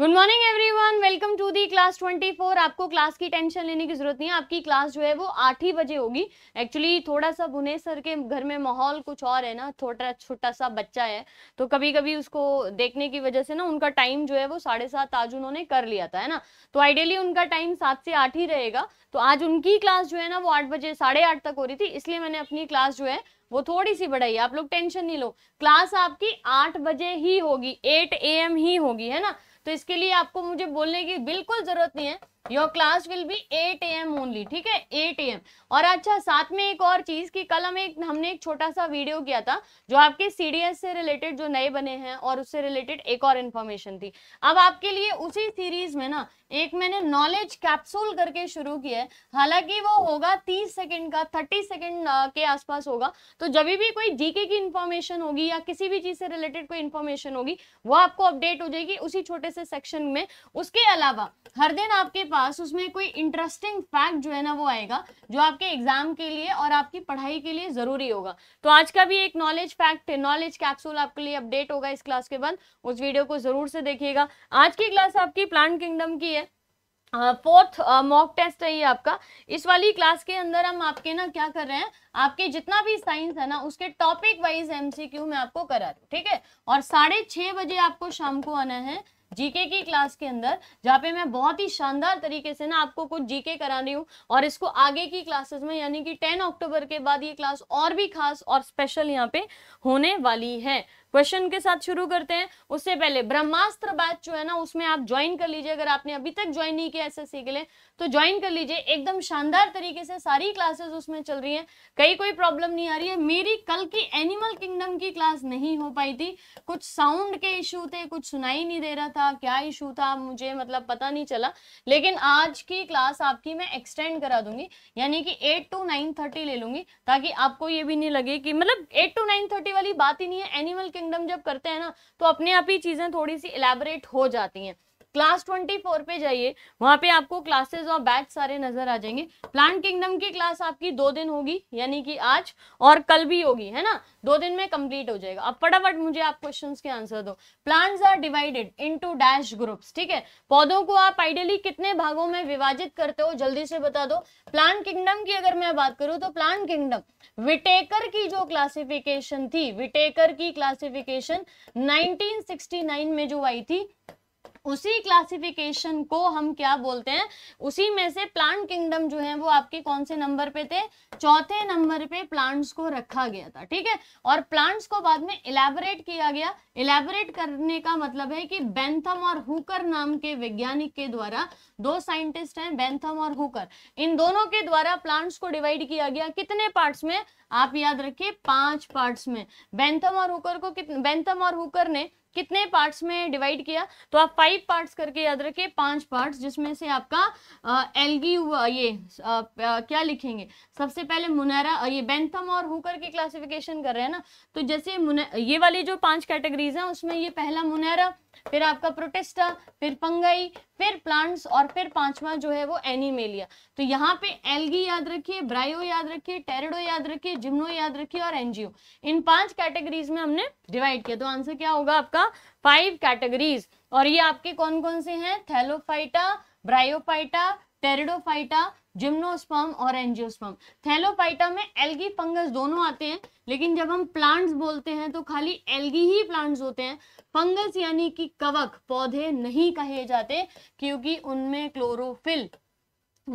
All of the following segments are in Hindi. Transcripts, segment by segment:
Good morning everyone welcome to the class 24 आपको क्लास की टेंशन लेने की जरूरत नहीं है आपकी क्लास जो है वो आठ ही बजे होगी एक्चुअली थोड़ा सा भुने सर के घर में माहौल कुछ और है ना थोड़ा छोटा सा बच्चा है तो कभी कभी उसको देखने की वजह से ना उनका टाइम जो है वो साढ़े सात आज उन्होंने कर लिया था है ना तो आइडियली उनका टाइम सात से आठ ही रहेगा तो आज उनकी क्लास जो है ना वो आठ बजे साढ़े आठ तक हो रही थी इसलिए मैंने अपनी क्लास जो है वो थोड़ी सी बढ़ाई आप लोग टेंशन नहीं लो क्लास आपकी आठ बजे ही होगी एट ए ही होगी है ना तो इसके लिए आपको मुझे बोलने की बिल्कुल ज़रूरत नहीं है your class will be 8 AM only ठीक है 8 एम और अच्छा साथ में एक और चीज़ की कल हमें एक हमने एक छोटा सा वीडियो किया था जो आपके सीडीएस से रिलेटेड जो नए बने हैं और उससे रिलेटेड एक और इन्फॉर्मेशन थी अब आपके लिए उसी सीरीज में ना एक मैंने नॉलेज कैप्सूल करके शुरू किया है हालांकि वो होगा तीस सेकेंड का थर्टी सेकेंड के आसपास होगा तो जब भी कोई जीके की इन्फॉर्मेशन होगी या किसी भी चीज़ से रिलेटेड कोई इन्फॉर्मेशन होगी वो आपको अपडेट हो जाएगी उसी छोटे से सेक्शन में उसके अलावा हर दिन आपके पास उसमें कोई इंटरेस्टिंग फैक्ट जो है ना वो आएगा जो आपके एग्जाम के लिए और आपकी पढ़ाई के लिए ज़रूरी होगा तो आज का भी एक नॉलेज फैक्ट नॉलेज कैप्सूल आपके लिए अपडेट होगा इस क्लास के बाद उस वीडियो को ज़रूर से देखिएगा आज की क्लास आपकी प्लांट किंगडम की है फोर्थ मॉक टेस्ट है ये आपका इस वाली क्लास के अंदर हम आपके ना क्या कर रहे हैं आपके जितना भी साइंस है ना उसके टॉपिक वाइज एमसीक्यू में आपको करा रही ठीक है और साढ़े छह बजे आपको शाम को आना है जीके की क्लास के अंदर जहाँ पे मैं बहुत ही शानदार तरीके से ना आपको कुछ जीके करा रही हूँ और इसको आगे की क्लासेस में यानी कि 10 अक्टूबर के बाद ये क्लास और भी खास और स्पेशल यहाँ पे होने वाली है क्वेश्चन के साथ शुरू करते हैं उससे पहले ब्रह्मास्त्र बैच जो है ना उसमें आप ज्वाइन कर लीजिए अगर आपने अभी तक ज्वाइन नहीं किया एसएससी के लिए तो ज्वाइन कर लीजिए एकदम शानदार तरीके से सारी क्लासेस उसमें चल रही हैं कहीं कोई प्रॉब्लम नहीं आ रही है मेरी कल की एनिमल किंगडम की क्लास नहीं हो पाई थी कुछ साउंड के इशू थे कुछ सुनाई नहीं दे रहा था क्या इशू था मुझे मतलब पता नहीं चला लेकिन आज की क्लास आपकी मैं एक्सटेंड करा दूंगी यानी कि एट टू नाइन ले लूंगी ताकि आपको ये भी नहीं लगे कि मतलब एट टू नाइन वाली बात ही नहीं है एनिमल किंगडम जब करते हैं ना तो अपने आप ही चीज़ें थोड़ी सी इलेबरेट हो जाती हैं क्लास ट्वेंटी फोर पे जाइए वहां पे आपको क्लासेस और बैच सारे नजर आ जाएंगे प्लांट किंगडम की क्लास आपकी दो दिन होगी यानी कि आज और कल भी होगी है ना दो दिन में कंप्लीट हो जाएगा अब फटाफट मुझे आप क्वेश्चन के आंसर दो plants are divided into dash groups ठीक है पौधों को आप आइडियली कितने भागों में विभाजित करते हो जल्दी से बता दो प्लांट किंगडम की अगर मैं बात करूं तो प्लांट किंगडम विटेकर की जो क्लासिफिकेशन थी विटेकर की क्लासिफिकेशन 1969 में जो आई थी उसी क्लासिफिकेशन को हम क्या बोलते हैं उसी में से प्लांट किंगडम जो है वो आपके कौन से नंबर पे थे चौथे नंबर पे प्लांट्स को रखा गया था ठीक है और प्लांट्स को बाद में इलेबोरेट किया गया इलेबोरेट करने का मतलब है कि बेंथम और हुकर नाम के वैज्ञानिक के द्वारा दो साइंटिस्ट हैं बेंथम और हुकर इन दोनों के द्वारा प्लांट्स को डिवाइड किया गया कितने पार्ट्स में आप याद रखिए पांच पार्ट्स में बेंथम और हुकर को कितने बेंथम और हुकर ने कितने पार्ट्स में डिवाइड किया तो आप फाइव पार्ट्स करके याद रखिए पांच पार्ट्स जिसमें से आपका एलगी हुआ ये आ, आ, क्या लिखेंगे सबसे पहले मुनेरा ये बेंथम और हुकर की क्लासिफिकेशन कर रहे हैं ना तो जैसे ये वाली जो पांच कैटेगरीज हैं उसमें ये पहला मुनेरा फिर आपका प्रोटेस्टा फिर पंगई फिर प्लांट्स और फिर पांचवा जो है वो एनिमेलिया तो यहाँ पे एलगी याद रखिए ब्रायो याद रखिए टेरिडो याद रखिए जिम्नो याद रखिए और एनजीओ इन पांच कैटेगरीज में हमने डिवाइड किया तो आंसर क्या होगा आपका फाइव कैटेगरीज और ये आपके कौन कौन से हैं थैलोफाइटा ब्रायोफाइटा टेरिडोफाइटा जिम्नोस्पर्म और एंजियोस्पर्म थैलोफाइटा में एल्गी फंगस दोनों आते हैं लेकिन जब हम प्लांट्स बोलते हैं तो खाली एल्गी ही प्लांट्स होते हैं फंगस यानी कि कवक पौधे नहीं कहे जाते क्योंकि उनमें क्लोरोफिल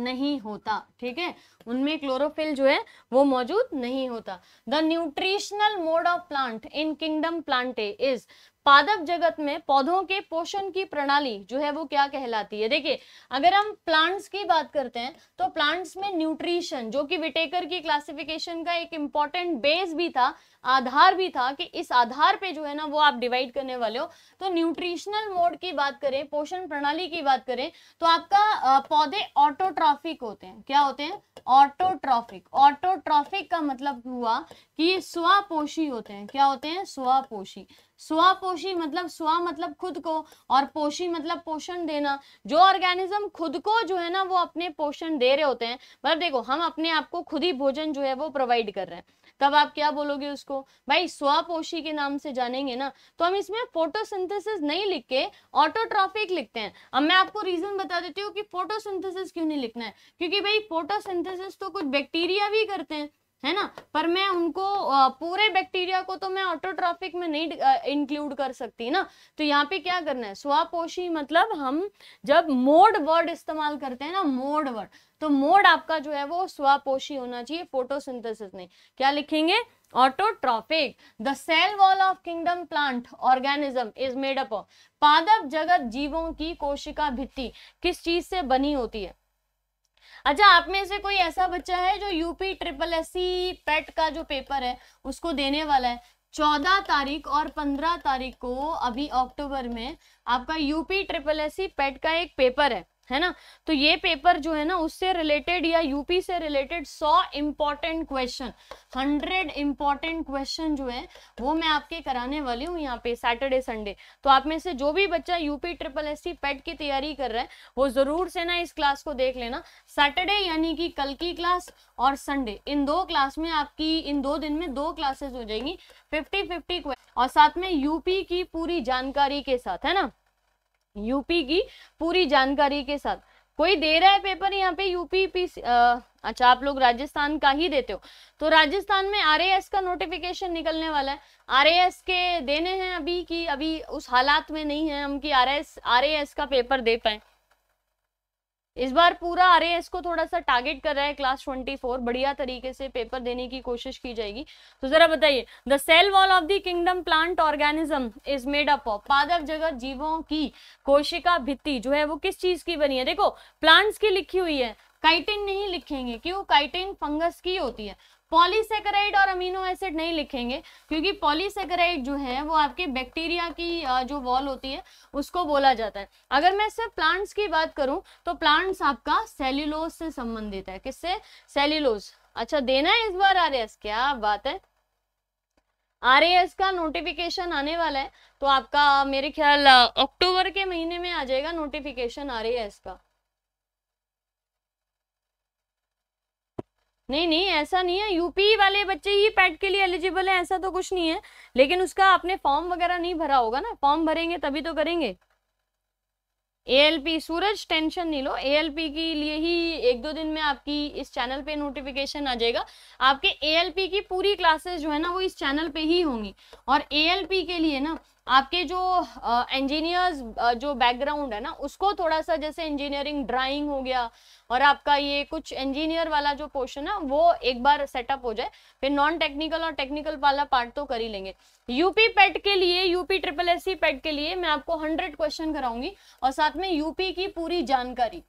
नहीं होता ठीक है उनमें क्लोरोफिल जो है वो मौजूद नहीं होता the nutritional mode of plant in kingdom plantae is पादप जगत में पौधों के पोषण की प्रणाली जो है वो क्या कहलाती है देखिए अगर हम प्लांट्स की बात करते हैं तो प्लांट्स में न्यूट्रिशन जो कि विटेकर की क्लासिफिकेशन का एक इम्पॉर्टेंट बेस भी था आधार भी था कि इस आधार पे जो है ना वो आप डिवाइड करने वाले हो तो न्यूट्रिशनल मोड की बात करें पोषण प्रणाली की बात करें तो आपका पौधे ऑटोट्रॉफिक होते हैं क्या होते हैं ऑटोट्रॉफिक ऑटोट्रॉफिक का मतलब हुआ कि ये स्वापोषी होते हैं क्या होते हैं स्वापोषी स्वापोषी मतलब स्वा मतलब खुद को और पोषी मतलब पोषण देना जो ऑर्गेनिज्म खुद को जो है ना वो अपने पोषण दे रहे होते हैं मतलब देखो हम अपने आप को खुद ही भोजन जो है वो प्रोवाइड कर रहे हैं तब आप क्या बोलोगे उसको को भाई स्वपोषी के नाम से जानेंगे ना तो हम इसमें फोटोसिंथेसिस नहीं लिख के ऑटोट्रॉफिक लिखते हैं अब मैं आपको रीजन बता देती हूँ कि फोटोसिंथेसिस क्यों नहीं लिखना है क्योंकि भाई फोटोसिंथेसिस तो कुछ बैक्टीरिया भी करते हैं है ना पर मैं उनको पूरे बैक्टीरिया को तो मैं ऑटोट्रॉफिक में नहीं इंक्लूड कर सकती ना तो यहाँ पे क्या करना है स्वापोषी मतलब हम जब मोड वर्ड इस्तेमाल करते हैं ना मोड वर्ड तो मोड आपका जो है वो स्वापोषी होना चाहिए फोटोसिंथेसिस नहीं क्या लिखेंगे autotrophic the cell wall of kingdom plant organism is made up पादप जगत जीवों की कोशिका भित्ति किस चीज से बनी होती है अच्छा आप में से कोई ऐसा बच्चा है जो UP triple S C PET का जो पेपर है उसको देने वाला है चौदह तारीख और पंद्रह तारीख को अभी अक्टूबर में आपका UP triple S C PET का एक पेपर है है ना तो ये पेपर जो है ना उससे रिलेटेड या यूपी से रिलेटेड सौ important question hundred important question जो है वो मैं आपके कराने वाली हूँ यहाँ पे सैटरडे संडे तो आप में से जो भी बच्चा यूपी ट्रिपल एस पेट की तैयारी कर रहा है वो जरूर से ना इस क्लास को देख लेना सैटरडे यानी कि कल की क्लास और संडे इन दो क्लास में आपकी इन दो दिन में दो क्लासेस हो जाएंगी फिफ्टी फिफ्टी और साथ में यूपी की पूरी जानकारी के साथ है ना यूपी की पूरी जानकारी के साथ कोई दे रहा है पेपर यहाँ पे यूपी पी अच्छा आप लोग राजस्थान का ही देते हो तो राजस्थान में आर का नोटिफिकेशन निकलने वाला है आर के देने हैं अभी कि अभी उस हालात में नहीं है हम कि आर एस का पेपर दे पाए इस बार पूरा आर को थोड़ा सा टारगेट कर रहा है क्लास 24 बढ़िया तरीके से पेपर देने की कोशिश की जाएगी तो जरा बताइए the cell wall of the kingdom plant organism is made up of पादप जगत जीवों की कोशिका भित्ति जो है वो किस चीज की बनी है देखो प्लांट्स की लिखी हुई है काइटिन नहीं लिखेंगे क्यों काइटिन फंगस की होती है पॉलीसेकेराइड और अमीनो एसिड नहीं लिखेंगे क्योंकि पॉलीसेकेराइड जो है वो आपके बैक्टीरिया की जो वॉल होती है उसको बोला जाता है अगर मैं सिर्फ प्लांट्स की बात करूं तो प्लांट्स आपका सेल्यूलोज से संबंधित है किससे सेल्यूलोज अच्छा देना है इस बार आर क्या बात है आर का नोटिफिकेशन आने वाला है तो आपका मेरे ख्याल अक्टूबर के महीने में आ जाएगा नोटिफिकेशन आर का नहीं नहीं ऐसा नहीं है यूपी वाले बच्चे ही पैट के लिए एलिजिबल है ऐसा तो कुछ नहीं है लेकिन उसका आपने फॉर्म वगैरह नहीं भरा होगा ना फॉर्म भरेंगे तभी तो करेंगे एएलपी सूरज टेंशन नहीं लो एएलपी के लिए ही एक दो दिन में आपकी इस चैनल पे नोटिफिकेशन आ जाएगा आपके एएलपी की पूरी क्लासेस जो है ना वो इस चैनल पे ही होंगी और एएलपी के लिए ना आपके जो इंजीनियर्स जो बैकग्राउंड है ना उसको थोड़ा सा जैसे इंजीनियरिंग ड्राइंग हो गया और आपका ये कुछ इंजीनियर वाला जो पोर्शन है वो एक बार सेटअप हो जाए फिर नॉन टेक्निकल और टेक्निकल वाला पार्ट तो कर ही लेंगे यूपी पेट के लिए यूपी ट्रिपल एस पेट के लिए मैं आपको हंड्रेड क्वेश्चन कराऊंगी और साथ में यूपी की पूरी जानकारी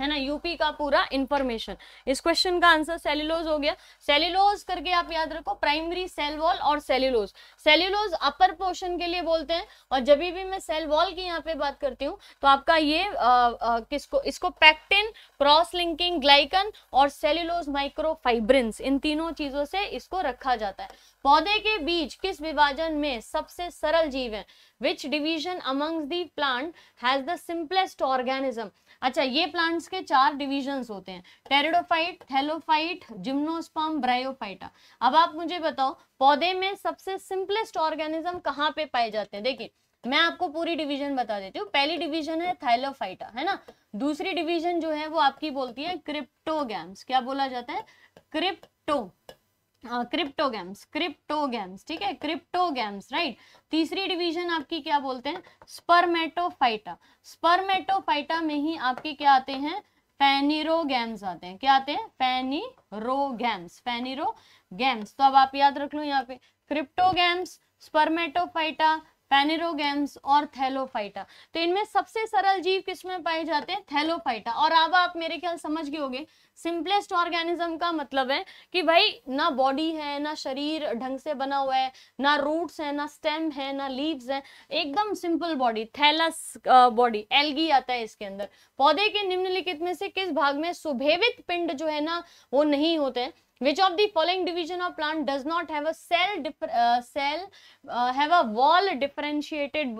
है ना यूपी का पूरा इंफॉर्मेशन इस क्वेश्चन का आंसर सेल्यूलोज हो गया सेल्यूलोज करके आप याद रखो प्राइमरी सेल वॉल और सेल्यूलोज सेल्यूलोज अपर पोर्शन के लिए बोलते हैं और जब भी मैं सेल वॉल की यहाँ पे बात करती हूँ तो आपका ये आ, आ, किसको इसको पैक्टिन क्रॉस लिंकिंग ग्लाइकन और सेल्यूलोज माइक्रोफाइब्रिंस इन तीनों चीजों से इसको रखा जाता है पौधे के बीज किस विभाजन में सबसे सरल जीव है which division amongst the plant has the simplest organism अच्छा ये प्लांट्स के चार डिवीजन होते हैं टेरिडोफाइट थैलोफाइट जिम्नोस्पम ब्रायोफाइटा अब आप मुझे बताओ पौधे में सबसे सिंपलेस्ट ऑर्गेनिज्म कहाँ पे पाए जाते हैं देखिए मैं आपको पूरी डिवीजन बता देती हूँ पहली डिवीजन है थैलोफाइटा है ना दूसरी डिवीजन जो है वो आपकी बोलती है क्रिप्टोगैम्स क्या बोला जाता है क्रिप्टो क्रिप्टोगेम्स हाँ, क्रिप्टोगेम्स ठीक है क्रिप्टोगेम्स राइट तीसरी डिवीजन आपकी क्या बोलते हैं स्पर्मेटोफाइटा स्पर्मेटोफाइटा में ही आपके क्या आते हैं फेनिरोगेम्स आते हैं क्या आते हैं फेनिरोगेम्स फेनिरोगेम्स तो अब आप याद रख लो यहाँ पे क्रिप्टोगेम्स स्पर्मेटोफाइटा पैनेरोगेम्स और थैलोफाइटा तो इनमें सबसे सरल जीव किसमें पाए जाते हैं थैलोफाइटा और अब आप मेरे ख्याल समझ गए होंगे सिंपलेस्ट ऑर्गेनिज्म का मतलब है कि भाई ना बॉडी है ना शरीर ढंग से बना हुआ है ना रूट्स है ना स्टेम है ना लीव्स है एकदम simple body thallus body algae आता है इसके अंदर पौधे के निम्नलिखित में से किस भाग में सुभेवित पिंड जो है ना वो नहीं होते हैं which of the following division of plant does not have a cell uh, cell uh, have a wall differentiated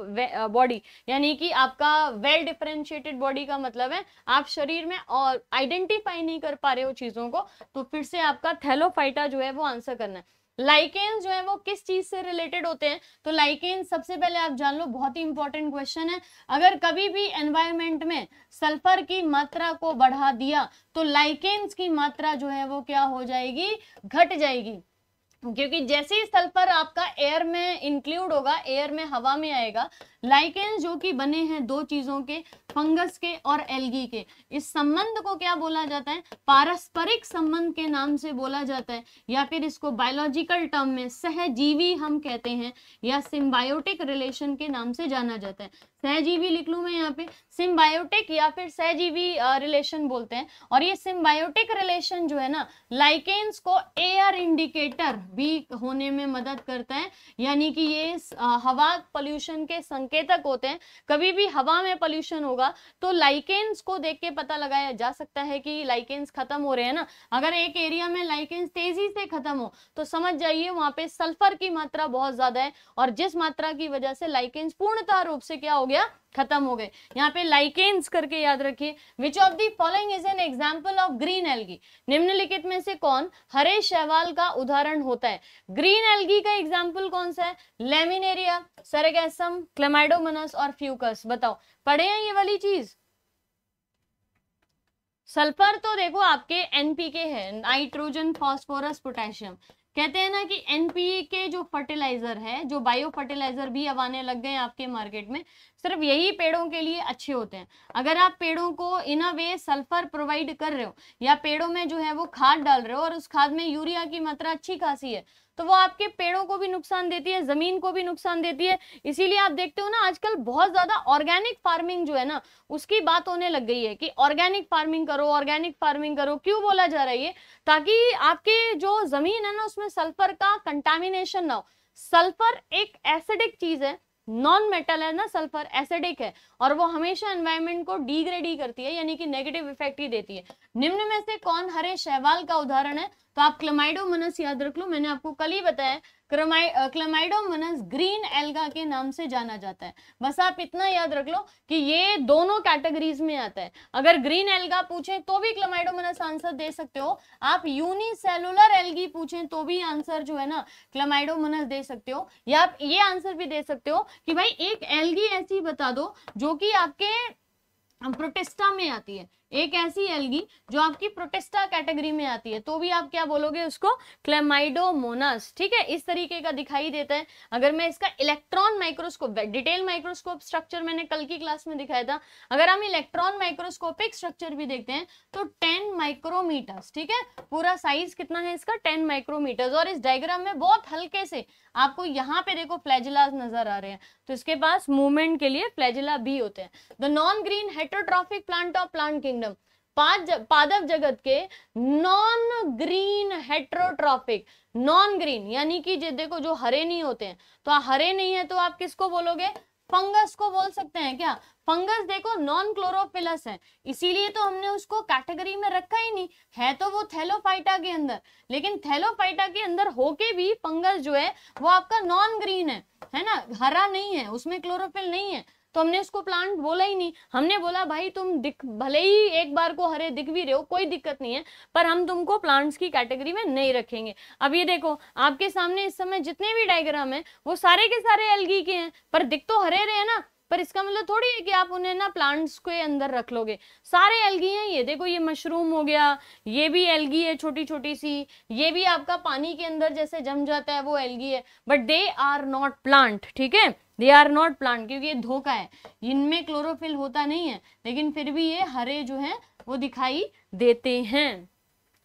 body यानी कि आपका well differentiated body का मतलब है आप शरीर में और identify नहीं कर पा रहे हो चीज़ों को तो फिर से आपका थैलोफाइटा जो है वो आंसर करना है लाइकेन्स जो है वो किस चीज से रिलेटेड होते हैं तो लाइकेन्स सबसे पहले आप जान लो बहुत ही इंपॉर्टेंट क्वेश्चन है अगर कभी भी एनवायरमेंट में सल्फर की मात्रा को बढ़ा दिया तो लाइकेन्स की मात्रा जो है वो क्या हो जाएगी घट जाएगी क्योंकि जैसे ही सल्फर आपका एयर में इंक्लूड होगा एयर में हवा में आएगा लाइकेंस जो कि बने हैं दो चीजों के फंगस के और एल्गी के इस संबंध को क्या बोला जाता है पारस्परिक संबंध के नाम से बोला जाता है या फिर इसको बायोलॉजिकल टर्म में सहजीवी हम कहते हैं या सिम्बायोटिक रिलेशन के नाम से जाना जाता है सहजीवी लिख लूँ मैं यहाँ पे सिम्बायोटिक या फिर सहजीवी रिलेशन बोलते हैं और ये सिम्बायोटिक रिलेशन जो है ना लाइकेंस को एयर इंडिकेटर भी होने में मदद करता है यानी कि ये हवा पोल्यूशन के संकेत संकेतक होते हैं कभी भी हवा में पॉल्यूशन होगा तो लाइकेंस को देख के पता लगाया जा सकता है कि लाइकेंस खत्म हो रहे हैं ना अगर एक एरिया में लाइकेंस तेजी से खत्म हो तो समझ जाइए वहां पे सल्फर की मात्रा बहुत ज्यादा है और जिस मात्रा की वजह से लाइकेंस पूर्णतः रूप से क्या हो गया खत्म हो गए यहाँ पे लाइकेन्स करके याद रखिए which of the following is an example of green algae निम्नलिखित में से कौन हरे शैवाल का उदाहरण होता है ग्रीन एलगी का एग्जाम्पल कौन सा है लेमिनेरिया सरेगेसम क्लेमाइडोमनस और फ्यूकस बताओ पढ़े हैं ये वाली चीज सल्फर तो देखो आपके एनपीके है नाइट्रोजन फॉस्फोरस पोटेशियम कहते हैं ना कि एनपीए के जो फर्टिलाइजर है जो बायो फर्टिलाइजर भी अब आने लग गए आपके मार्केट में सिर्फ यही पेड़ों के लिए अच्छे होते हैं अगर आप पेड़ों को इन अ वे सल्फर प्रोवाइड कर रहे हो या पेड़ों में जो है वो खाद डाल रहे हो और उस खाद में यूरिया की मात्रा अच्छी खासी है तो वो आपके पेड़ों को भी नुकसान देती है जमीन को भी नुकसान देती है इसीलिए आप देखते हो ना आजकल बहुत ज्यादा ऑर्गेनिक फार्मिंग जो है ना उसकी बात होने लग गई है कि ऑर्गेनिक फार्मिंग करो ऑर्गेनिक फार्मिंग करो क्यों बोला जा रहा है ताकि आपके जो जमीन है ना उसमें सल्फर का कंटामिनेशन ना हो सल्फर एक एसिडिक चीज है नॉन मेटल है ना सल्फर एसिडिक है और वो हमेशा एनवायरमेंट को डिग्रेड ही करती है यानी कि नेगेटिव इफेक्ट ही देती है निम्न में से कौन हरे शैवाल का उदाहरण है तो आप क्लमाइडोमोनस याद रख लो मैंने आपको कल ही बताया क्लमाइडोमनस ग्रीन एल्गा के नाम से जाना जाता है बस आप इतना याद रख लो कि ये दोनों कैटेगरीज में आता है अगर ग्रीन एल्गा पूछे तो भी क्लमाइडोमनस आंसर दे सकते हो आप यूनिसेलुलर एल्गी पूछे तो भी आंसर जो है ना क्लमाइडोमनस दे सकते हो या आप ये आंसर भी दे सकते हो कि भाई एक एल्गी ऐसी बता दो जो कि आपके प्रोटेस्टा में आती है एक ऐसी एलगी जो आपकी प्रोटेस्टा कैटेगरी में आती है तो भी आप क्या बोलोगे उसको क्लेमाइडोमोनस ठीक है इस तरीके का दिखाई देता है अगर मैं इसका electron microscope detail microscope structure मैंने कल की क्लास में दिखाया था अगर हम इलेक्ट्रॉन माइक्रोस्कोपिक स्ट्रक्चर भी देखते हैं तो टेन माइक्रोमीटर्स ठीक है पूरा साइज कितना है इसका टेन माइक्रोमीटर्स और इस डायग्राम में बहुत हल्के से आपको यहाँ पे देखो फ्लैजिलाज नजर आ रहे हैं तो इसके पास मूवमेंट के लिए फ्लैजिला भी होते हैं the non green heterotrophic plant of plant king kingdom पांच पादप जगत के non green heterotrophic non green यानी कि जो देखो जो हरे नहीं होते हैं तो हरे नहीं है तो आप किसको बोलोगे फंगस को बोल सकते हैं क्या फंगस देखो नॉन क्लोरोफिलस है इसीलिए तो हमने उसको कैटेगरी में रखा ही नहीं है तो वो थैलोफाइटा के अंदर लेकिन थैलोफाइटा के अंदर होके भी फंगस जो है वो आपका नॉन ग्रीन है है ना हरा नहीं है उसमें क्लोरोफिल नहीं है तो हमने उसको प्लांट बोला ही नहीं हमने बोला भाई तुम दिख भले ही एक बार को हरे दिख भी रहे हो कोई दिक्कत नहीं है पर हम तुमको प्लांट्स की कैटेगरी में नहीं रखेंगे अब ये देखो आपके सामने इस समय जितने भी डायग्राम है वो सारे के सारे एलगी के हैं पर दिख तो हरे रहे हैं ना पर इसका मतलब थोड़ी है कि आप उन्हें ना प्लांट्स के अंदर रख लोगे सारे एलगी हैं ये देखो ये मशरूम हो गया ये भी एलगी है छोटी छोटी सी ये भी आपका पानी के अंदर जैसे जम जाता है वो एलगी है but they are not plant ठीक है दे आर नॉट प्लांट क्योंकि ये धोखा है इनमें क्लोरोफिल होता नहीं है लेकिन फिर भी ये हरे जो है वो दिखाई देते हैं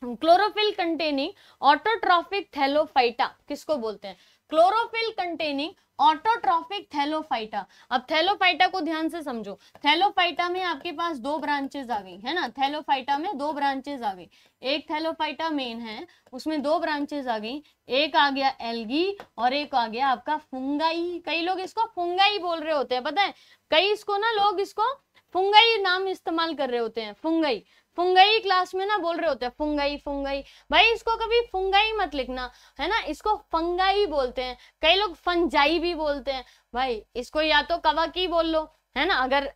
क्लोरोफिल कंटेनिंग ऑटोट्रॉफिक थैलोफाइटा किसको बोलते हैं क्लोरोफिल कंटेनिंग ऑटोट्रॉफिक थैलोफाइटा अब थैलोफाइटा को ध्यान से समझो थैलोफाइटा में आपके पास दो ब्रांचेस आ गई है ना थैलोफाइटा में दो ब्रांचेस आ गई एक थैलोफाइटा मेन है उसमें दो ब्रांचेस आ गई एक आ गया एल्गी और एक आ गया आपका फुंगाई कई लोग इसको फुंगाई बोल रहे होते हैं पता है कई इसको ना लोग इसको फुंगाई नाम इस्तेमाल कर रहे होते हैं फुंगाई फुंगई क्लास में ना बोल रहे होते हैं फुंगई फुंगई भाई इसको कभी फुंगई मत लिखना है ना इसको फंगाई बोलते हैं कई लोग फंजाई भी बोलते हैं भाई इसको या तो कवक ही बोल लो है ना अगर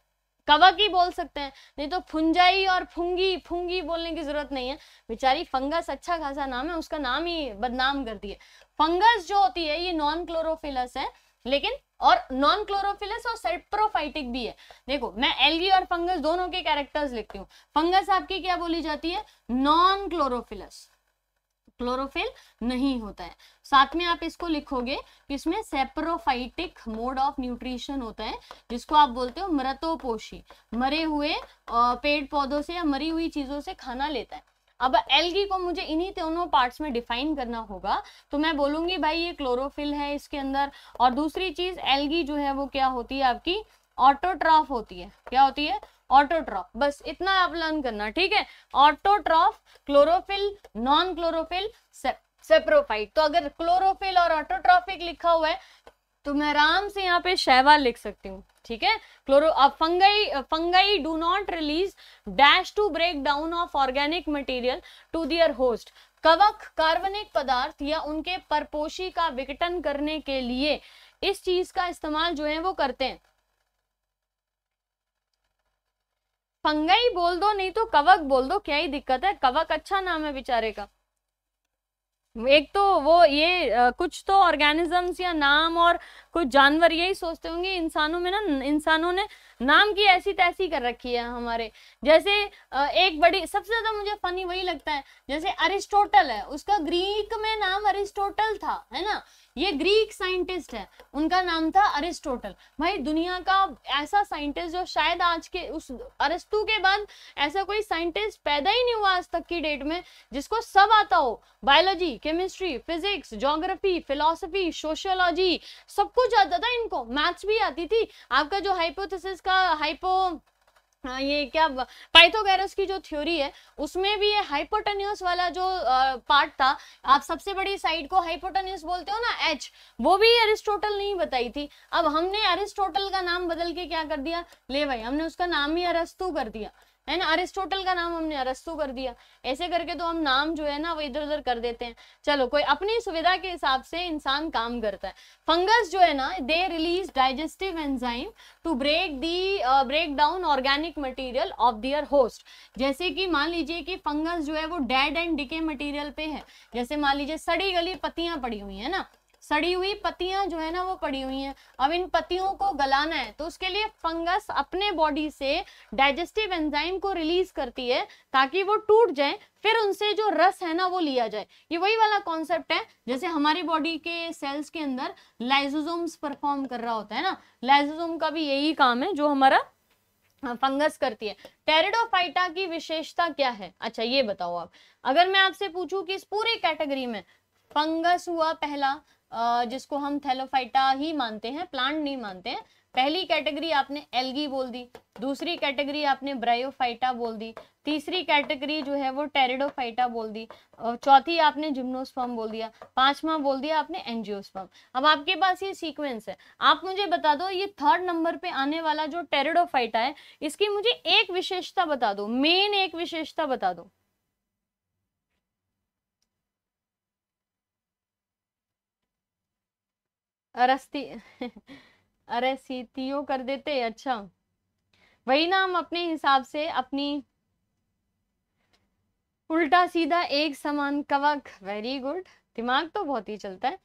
कवक ही बोल सकते हैं नहीं तो फुंजाई और फुंगी फुंगी बोलने की जरूरत नहीं है बेचारी फंगस अच्छा खासा नाम है उसका नाम ही बदनाम करती है फंगस जो होती है ये नॉन क्लोरोफिलस है लेकिन और नॉन क्लोरोफिलस और सेल्प्रोफाइटिक भी है देखो मैं एलगी और फंगस दोनों के कैरेक्टर्स लिखती हूँ फंगस आपकी क्या बोली जाती है नॉन क्लोरोफिलस क्लोरोफिल नहीं होता है साथ में आप इसको लिखोगे कि इसमें सेप्रोफाइटिक मोड ऑफ न्यूट्रिशन होता है जिसको आप बोलते हो मृतोपोषी मरे हुए पेड़ पौधों से या मरी हुई चीजों से खाना लेता है अब एलगी को मुझे इन्हीं दोनों पार्ट्स में डिफाइन करना होगा तो मैं बोलूंगी भाई ये क्लोरोफिल है इसके अंदर और दूसरी चीज एलगी जो है वो क्या होती है आपकी ऑटोट्रॉफ होती है क्या होती है ऑटोट्रॉफ बस इतना आप लर्न करना ठीक है autotroph chlorophyll non chlorophyll saprophyte तो अगर क्लोरोफिल और ऑटोट्रॉफिक लिखा हुआ है तो मैं आराम से यहाँ पे शैवाल लिख सकती हूँ ठीक है chloro fungi fungi do not release dash to break down of organic material to their host कवक कार्बनिक पदार्थ या उनके परपोषी का विघटन करने के लिए इस चीज का इस्तेमाल जो है वो करते हैं फंगई बोल दो नहीं तो कवक बोल दो क्या ही दिक्कत है कवक अच्छा नाम है बेचारे का एक तो वो ये आ, कुछ तो ऑर्गेनिजम्स या नाम और कुछ जानवर यही सोचते होंगे इंसानों में ना इंसानों ने नाम की ऐसी तैसी कर रखी है हमारे जैसे आ, एक बड़ी सबसे ज्यादा मुझे फनी वही लगता है जैसे अरिस्टोटल है उसका ग्रीक में नाम अरिस्टोटल था है ना ये ग्रीक साइंटिस्ट है उनका नाम था अरिस्टोटल भाई दुनिया का ऐसा साइंटिस्ट जो शायद आज के उस अरस्तु के बाद ऐसा कोई साइंटिस्ट पैदा ही नहीं हुआ आज तक की डेट में जिसको सब आता हो biology chemistry physics geography philosophy sociology सब कुछ आता था इनको मैथ्स भी आती थी आपका जो हाइपोथिस का हाइपो हाँ, ये क्या पाइथोगेरस की जो थ्योरी है उसमें भी ये हाइपोटेन्यूस वाला जो पार्ट था आप सबसे बड़ी साइड को हाइपोटेन्यूस बोलते हो ना एच वो भी अरिस्टोटल नहीं बताई थी अब हमने अरिस्टोटल का नाम बदल के क्या कर दिया ले भाई हमने उसका नाम ही अरस्तु कर दिया है ना अरिस्टोटल का नाम हमने अरस्तु कर दिया ऐसे करके तो हम नाम जो है ना वो इधर उधर कर देते हैं चलो कोई अपनी सुविधा के हिसाब से इंसान काम करता है फंगस जो है ना they release digestive enzyme to break the break down organic material of their host जैसे कि मान लीजिए कि फंगस जो है वो डेड एंड डिके मटीरियल पे है जैसे मान लीजिए सड़ी गली पत्तियां पड़ी हुई है ना सड़ी हुई पत्तियां जो है ना वो पड़ी हुई हैं अब इन पत्तियों को गलाना है तो उसके लिए फंगस अपने बॉडी से डाइजेस्टिव एंजाइम को रिलीज करती है ताकि वो टूट जाए फिर उनसे जो रस है ना वो लिया जाए ये वही वाला कॉन्सेप्ट है जैसे हमारी बॉडी के सेल्स के अंदर लाइजोजोम्स परफॉर्म कर रहा होता है ना लाइजोजोम का भी यही काम है जो हमारा फंगस हाँ, करती है टेरिडोफाइटा की विशेषता क्या है अच्छा ये बताओ आप अगर मैं आपसे पूछूं कि इस पूरी कैटेगरी में फंगस हुआ पहला जिसको हम थैलोफाइटा ही मानते हैं प्लांट नहीं मानते हैं पहली कैटेगरी आपने एल्गी बोल दी दूसरी कैटेगरी आपने ब्रायोफाइटा बोल दी तीसरी कैटेगरी जो है वो टेरिडोफाइटा बोल दी चौथी आपने जिम्नोस्पर्म बोल दिया पांचवा बोल दिया आपने एंजियोस्पर्म अब आपके पास ये सीक्वेंस है आप मुझे बता दो ये थर्ड नंबर पे आने वाला जो टेरिडोफाइटा है इसकी मुझे एक विशेषता बता दो मेन एक विशेषता बता दो अरस्ती अरे सीतियों कर देते अच्छा वही ना हम अपने हिसाब से अपनी उल्टा सीधा एक समान कवक वेरी गुड दिमाग तो बहुत ही चलता है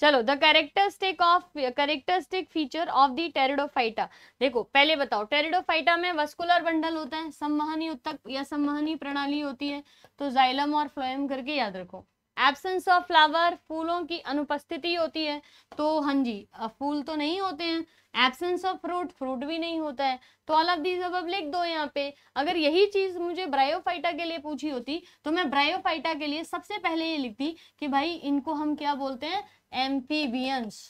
चलो the characteristic of characteristic feature of the pteridophyta देखो पहले बताओ टेरिडोफाइटा में वस्कुलर बंडल होता है संवहनी उत्तक या संवहनी प्रणाली होती है तो जाइलम और फ्लोएम करके याद रखो एबसेंस ऑफ फ्लावर फूलों की अनुपस्थिति होती है तो हाँ जी फूल तो नहीं होते हैं एबसेंस ऑफ फ्रूट फ्रूट भी नहीं होता है तो ऑल ऑफ दीज अब लिख दो यहाँ पे अगर यही चीज मुझे ब्रायोफाइटा के लिए पूछी होती तो मैं ब्रायोफाइटा के लिए सबसे पहले ये लिखती कि भाई इनको हम क्या बोलते हैं एम्फीबियंस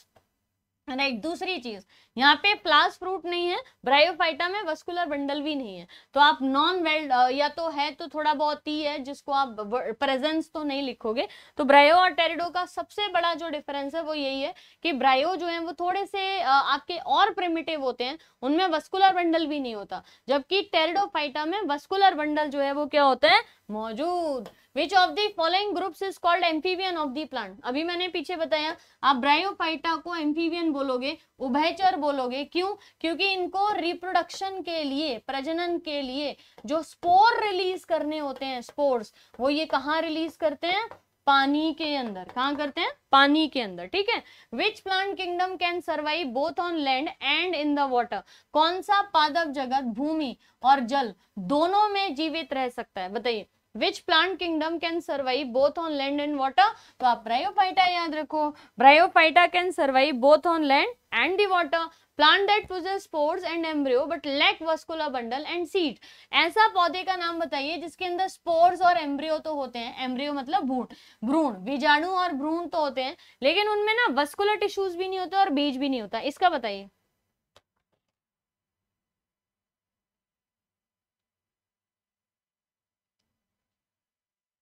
राइट दूसरी चीज यहाँ पे प्लास फ्रूट नहीं है ब्रायोफाइटा में वस्कुलर बंडल भी नहीं है तो आप नॉन वेल्ड या तो है तो थोड़ा बहुत ही है जिसको आप प्रेजेंस तो नहीं लिखोगे तो ब्रायो और टेरिडो का सबसे बड़ा जो डिफरेंस है वो यही है कि ब्रायो जो है वो थोड़े से आपके और प्रिमिटिव होते हैं उनमें वस्कुलर बंडल भी नहीं होता जबकि टेरिडोफाइटा में वस्कुलर बंडल जो है वो क्या होता है मौजूद which of the following groups is called amphibian of the plant अभी मैंने पीछे बताया आप ब्रायोफाइटा को एम्फीवियन बोलोगे उभयचर बोलोगे क्यों क्योंकि इनको रिप्रोडक्शन के लिए प्रजनन के लिए जो स्पोर रिलीज करने होते हैं स्पोर्स वो ये कहाँ रिलीज करते हैं पानी के अंदर कहाँ करते हैं पानी के अंदर ठीक है which plant kingdom can survive both on land and in the water कौन सा पादप जगत भूमि और जल दोनों में जीवित रह सकता है बताइए which plant kingdom can survive both on land and water तो आप ब्रायोफाइटा याद रखो bryophyta can survive both on land and the water plant that possesses spores and embryo but lack vascular bundle and seed ऐसा पौधे का नाम बताइए जिसके अंदर स्पोर्स और एम्ब्रियो तो होते हैं एम्ब्रियो मतलब भूट भ्रूण बीजाणु और भ्रूण तो होते हैं लेकिन उनमें ना वस्कुलर टिश्यूज भी नहीं होते और बीज भी नहीं होता इसका बताइए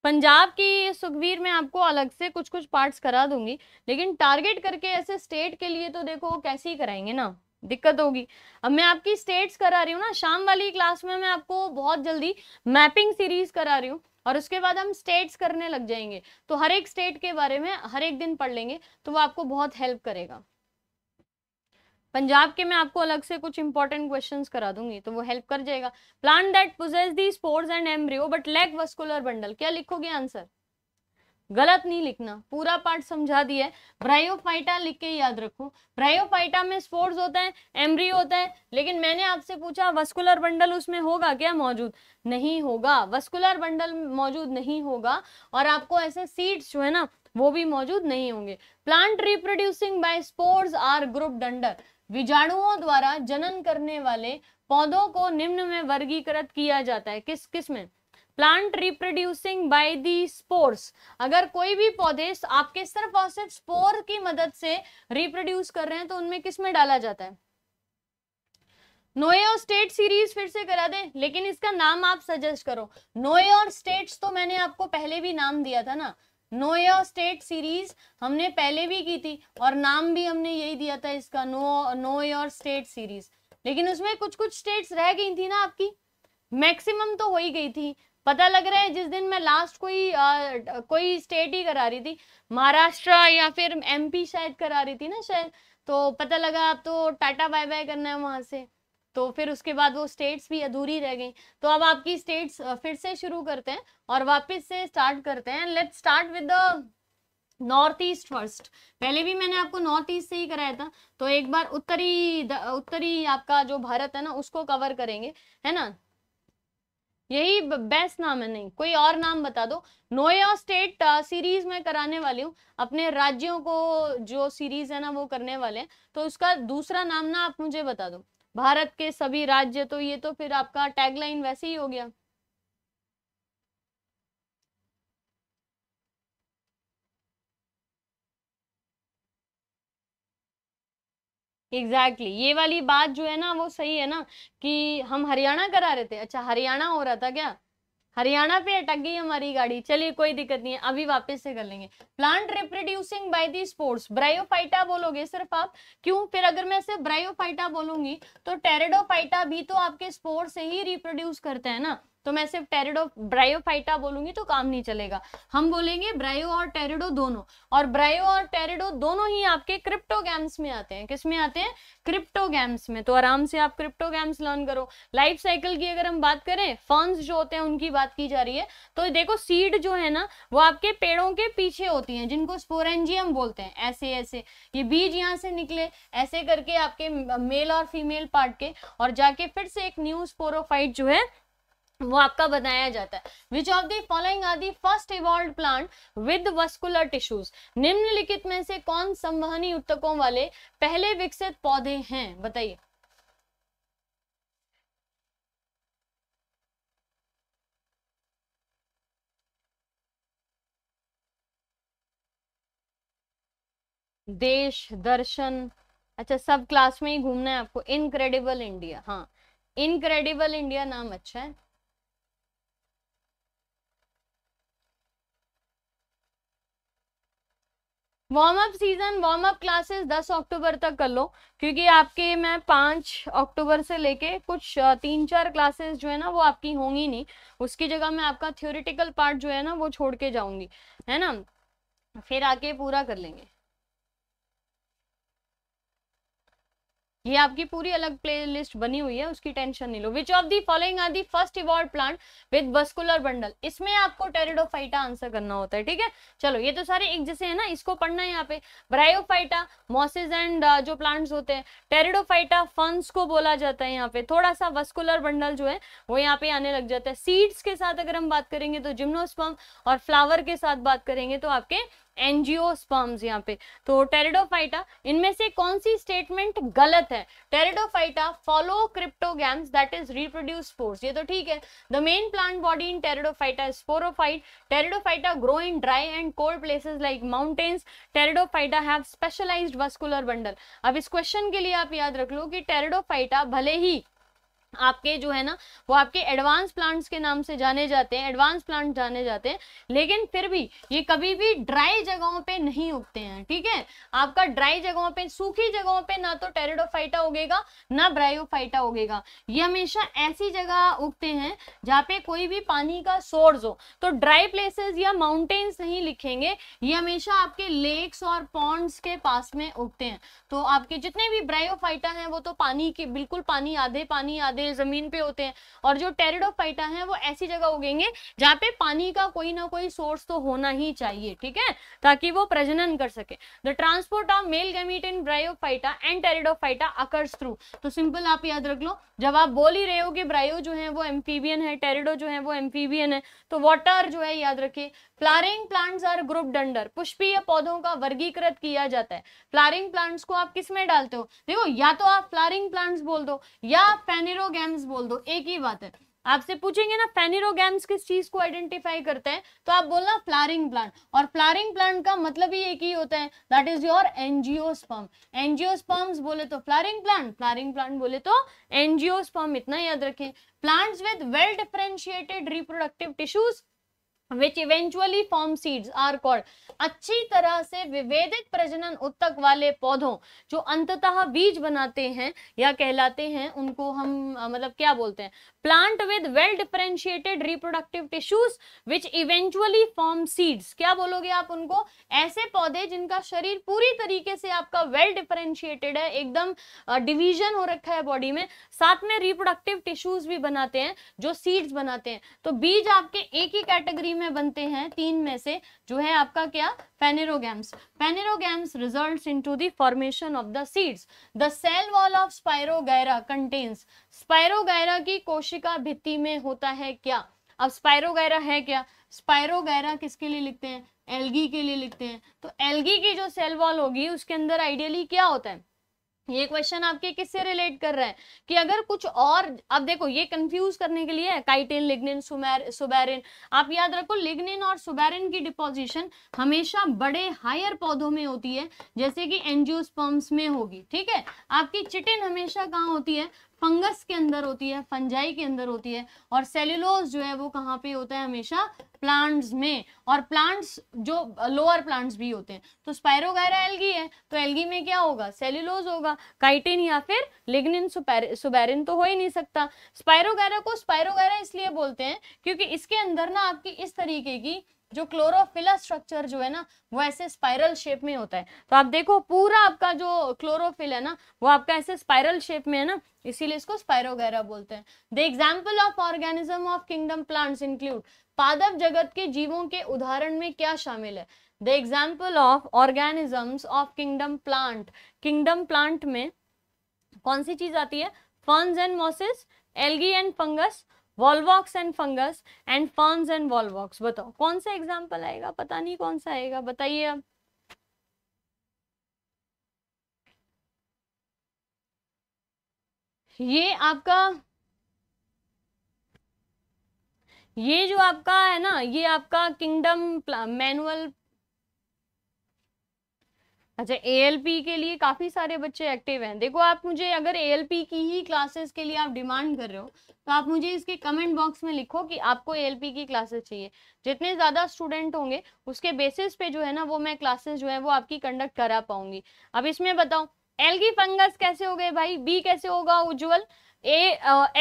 पंजाब की सुखबीर में आपको अलग से कुछ कुछ पार्ट्स करा दूंगी लेकिन टारगेट करके ऐसे स्टेट के लिए तो देखो कैसे ही कराएंगे ना दिक्कत होगी अब मैं आपकी स्टेट्स करा रही हूँ ना शाम वाली क्लास में मैं आपको बहुत जल्दी मैपिंग सीरीज करा रही हूँ और उसके बाद हम स्टेट्स करने लग जाएंगे तो हर एक स्टेट के बारे में हर एक दिन पढ़ लेंगे तो वो आपको बहुत हेल्प करेगा पंजाब के मैं आपको अलग से कुछ इंपॉर्टेंट क्वेश्चंस करा दूंगी तो वो हेल्प कर जाएगा plant that possesses the spores and embryo but lack vascular bundle क्या लिखोगे आंसर गलत नहीं लिखना पूरा पार्ट समझा दिया ब्रायोफाइटा लिख के याद रखो ब्रायोफाइटा में स्पोर्ट्स होते हैं एम्ब्रियो होता है लेकिन मैंने आपसे पूछा वस्कुलर बंडल उसमें होगा क्या मौजूद नहीं होगा वस्कुलर बंडल मौजूद नहीं होगा और आपको ऐसे सीड्स जो है ना वो भी मौजूद नहीं होंगे plant reproducing by spores are grouped under बीजाणुओं द्वारा जनन करने वाले पौधों को निम्न में वर्गीकृत किया जाता है किस किस में plant reproducing by the spores अगर कोई भी पौधे आपके सिर्फ और सिर्फ स्पोर की मदद से रिप्रोड्यूस कर रहे हैं तो उनमें किस में डाला जाता है नोए और स्टेट सीरीज फिर से करा दे लेकिन इसका नाम आप सजेस्ट करो नोए और स्टेट्स तो मैंने आपको पहले भी नाम दिया था ना नो योर स्टेट सीरीज हमने पहले भी की थी और नाम भी हमने यही दिया था इसका know know your state series लेकिन उसमें कुछ कुछ स्टेट्स रह गई थी ना आपकी मैक्सिमम तो हो ही गई थी पता लग रहा है जिस दिन मैं लास्ट कोई आ, कोई स्टेट ही करा रही थी महाराष्ट्र या फिर एमपी शायद करा रही थी ना शायद तो पता लगा आप तो टाटा बाय बाय करना है वहां से तो फिर उसके बाद वो स्टेट्स भी अधूरी रह गई तो अब आपकी स्टेट्स फिर से शुरू करते हैं और वापस से स्टार्ट करते हैं let's start with the north east first पहले भी मैंने आपको नॉर्थ ईस्ट से ही कराया था तो एक बार उत्तरी उत्तरी आपका जो भारत है ना उसको कवर करेंगे है ना यही बेस्ट नाम है नहीं कोई और नाम बता दो नोया स्टेट सीरीज में कराने वाली हूँ अपने राज्यों को जो सीरीज है ना वो करने वाले हैं तो उसका दूसरा नाम ना आप मुझे बता दो भारत के सभी राज्य तो ये तो फिर आपका टैगलाइन वैसे ही हो गया एग्जैक्टली exactly. ये वाली बात जो है ना वो सही है ना कि हम हरियाणा करा रहे थे अच्छा हरियाणा हो रहा था क्या हरियाणा पे अटक गई हमारी गाड़ी चलिए कोई दिक्कत नहीं है अभी वापस से कर लेंगे plant reproducing by the spores bryophyta बोलोगे सिर्फ आप क्यों फिर अगर मैं सिर्फ ब्रायोफाइटा बोलूंगी तो टेरेडोफाइटा भी तो आपके स्पोर से ही रिप्रोड्यूस करते हैं ना तो मैं सिर्फ टेरिडो ब्रायोफाइटा बोलूंगी तो काम नहीं चलेगा हम बोलेंगे ब्रायो और टेरिडो दोनों और ब्रायो और टेरिडो दोनों ही आपके क्रिप्टो क्रिप्टोगैम्स में आते हैं किस में आते हैं क्रिप्टो क्रिप्टोगैम्स में तो आराम से आप क्रिप्टो क्रिप्टोगैम्स लर्न करो लाइफ साइकिल की अगर हम बात करें फर्न्स जो होते हैं उनकी बात की जा रही है तो देखो सीड जो है ना वो आपके पेड़ों के पीछे होती है जिनको स्पोरेंजियम बोलते हैं ऐसे ऐसे ये बीज यहाँ से निकले ऐसे करके आपके मेल और फीमेल पार्ट के और जाके फिर से एक न्यू स्पोरोफाइट जो है वो आपका बताया जाता है which of the following are the first evolve plant with vascular tissues निम्नलिखित में से कौन संवहनी उत्तकों वाले पहले विकसित पौधे हैं बताइए देश दर्शन अच्छा सब क्लास में ही घूमना है आपको इनक्रेडिबल इंडिया हाँ इनक्रेडिबल इंडिया नाम अच्छा है warm up season warm up classes 10 अक्टूबर तक कर लो क्योंकि आपके मैं पाँच अक्टूबर से लेके कुछ तीन चार क्लासेस जो है ना वो आपकी होंगी नहीं उसकी जगह मैं आपका थ्योरिटिकल पार्ट जो है ना वो छोड़ के जाऊंगी है ना फिर आके पूरा कर लेंगे ये आपकी पूरी अलग प्लेलिस्ट बनी हुई है उसकी टेंशन नहीं लो which of the following are the first evolve plant with vascular bundle इसमें आपको टेरिडोफाइटा आंसर करना होता है ठीक है चलो ये तो सारे एक जैसे है ना इसको पढ़ना है यहाँ पे ब्रायोफाइटा मॉसेज एंड जो प्लांट्स होते हैं टेरिडोफाइटा फंस को बोला जाता है यहाँ पे थोड़ा सा वस्कुलर बंडल जो है वो यहाँ पे आने लग जाता है सीड्स के साथ अगर हम बात करेंगे तो जिम्नोस्पम और फ्लावर के साथ बात करेंगे तो आपके एनजीओ स्पर्म्स यहाँ पे तो टेरिडोफाइटा इनमें से कौन सी स्टेटमेंट गलत है pteridophyta follow cryptogams that is reproduce spores ये तो ठीक है the main plant body in pteridophyta sporophyte pteridophyta grow in dry and cold places like mountains pteridophyta have specialised vascular bundle अब इस क्वेश्चन के लिए आप याद रख लो कि टेरिडोफाइटा भले ही आपके जो है ना वो आपके एडवांस प्लांट्स के नाम से जाने जाते हैं एडवांस प्लांट जाने जाते हैं लेकिन फिर भी ये कभी भी ड्राई जगहों पे नहीं उगते हैं ठीक है आपका ड्राई जगहों पे सूखी जगहों पे ना तो टेरिडोफाइटा उगेगा ना ब्रायोफाइटा उगेगा ये हमेशा ऐसी जगह उगते हैं जहाँ पे कोई भी पानी का सोर्स हो तो ड्राई प्लेसेस या माउंटेन्स नहीं लिखेंगे ये हमेशा आपके लेक्स और पॉन्ड्स के पास में उगते हैं तो आपके जितने भी ब्रायोफाइटा हैं वो तो पानी के बिल्कुल पानी आधे पानी आधे पौधे जमीन पे होते हैं और जो टेरिडोफाइटा है वो ऐसी जगह उगेंगे जहाँ पे पानी का कोई ना कोई सोर्स तो होना ही चाहिए ठीक है ताकि वो प्रजनन कर सके the transport of male gamete in bryophyta and pteridophyta occurs through तो सिंपल आप याद रख लो जब आप बोल ही रहे हो कि ब्रायो जो है वो एम्फीबियन है टेरिडो जो है वो एम्फीबियन है तो वॉटर जो है याद रखिए flowering plants are grouped under पुष्पीय पौधों का वर्गीकृत किया जाता है फ्लारिंग प्लांट्स को आप किस में डालते हो देखो या तो आप फ्लारिंग प्लांट्स बोल दो या फेनेरोगैम्स बोल दो एक ही बात है आपसे पूछेंगे ना फेनिरोगैम्स किस चीज को आइडेंटिफाई करते हैं तो आप बोलना फ्लारिंग प्लांट और फ्लारिंग प्लांट का मतलब ही एक ही होता है that is your angiosperm angiosperms बोले तो फ्लारिंग प्लांट फ्लारिंग प्लांट बोले तो एनजीओस्पर्म इतना याद रखें plants with well differentiated reproductive tissues which eventually form seeds are called अच्छी तरह से विवेदित प्रजनन उत्तक वाले पौधों जो अंततः बीज बनाते हैं या कहलाते हैं उनको हम मतलब क्या बोलते हैं plant with well differentiated reproductive tissues which eventually form seeds क्या बोलोगे आप उनको ऐसे पौधे जिनका शरीर पूरी तरीके से आपका वेल well डिफ्रेंशिएटेड है एकदम डिवीजन हो रखा है बॉडी में साथ में रिप्रोडक्टिव टिश्यूज भी बनाते हैं जो सीड्स बनाते हैं तो बीज आपके एक ही कैटेगरी में बनते हैं तीन में से जो है आपका क्या phanerogams phanerogams results into the formation of the seeds the cell wall of spirogyra contains spirogyra की कोशिका भित्ति में होता है क्या अब स्पायरोगैरा है क्या स्पायरोगैरा किसके लिए लिखते हैं एलगी के लिए लिखते हैं तो एलगी की जो सेल वॉल होगी उसके अंदर आइडियली क्या होता है ये क्वेश्चन आपके किससे रिलेट कर रहे हैं कि अगर कुछ और अब देखो ये कंफ्यूज करने के लिए काइटिन लिग्निन सुबेरिन आप याद रखो लिग्निन और सुबेरिन की डिपोजिशन हमेशा बड़े हायर पौधों में होती है जैसे कि एंजियोस्पर्म्स में होगी ठीक है आपकी चिटिन हमेशा कहाँ होती है फंगस के अंदर होती है फंजाई के अंदर होती है और सेल्यूलोज जो है वो कहाँ पे होता है हमेशा प्लांट्स में और प्लांट्स जो लोअर प्लांट्स भी होते हैं तो स्पायरो एल्गी है तो एल्गी में क्या होगा सेल्यूलोज होगा काइटिन या फिर लिग्निन सुबेरिन तो हो ही नहीं सकता स्पायरोगैरा को स्पायरोगैरा इसलिए बोलते हैं क्योंकि इसके अंदर ना आपकी इस तरीके की जो क्लोरोफिला स्ट्रक्चर जो है ना वो ऐसे स्पाइरल शेप में होता है तो आप देखो पूरा आपका जो क्लोरोफिल है ना वो आपका ऐसे स्पाइरल शेप में है ना इसीलिए इसको स्पायरोगैरा बोलते हैं the example of organism of kingdom plants include पादप जगत के जीवों के उदाहरण में क्या शामिल है the example of organisms of kingdom plant kingdom plant में कौन सी चीज आती है ferns and mosses algae and fungus volvox and fungus and ferns and volvox बताओ कौन सा एग्जाम्पल आएगा पता नहीं कौन सा आएगा बताइए अब ये आपका ये जो आपका है ना ये आपका किंगडम मैनुअल अच्छा ए के लिए काफ़ी सारे बच्चे एक्टिव हैं देखो आप मुझे अगर ए की ही क्लासेस के लिए आप डिमांड कर रहे हो तो आप मुझे इसके कमेंट बॉक्स में लिखो कि आपको ए की क्लासेस चाहिए जितने ज़्यादा स्टूडेंट होंगे उसके बेसिस पे जो है ना वो मैं क्लासेस जो है वो आपकी कंडक्ट करा पाऊंगी अब इसमें बताओ एल फंगस कैसे हो गए भाई बी कैसे होगा उज्ज्वल ए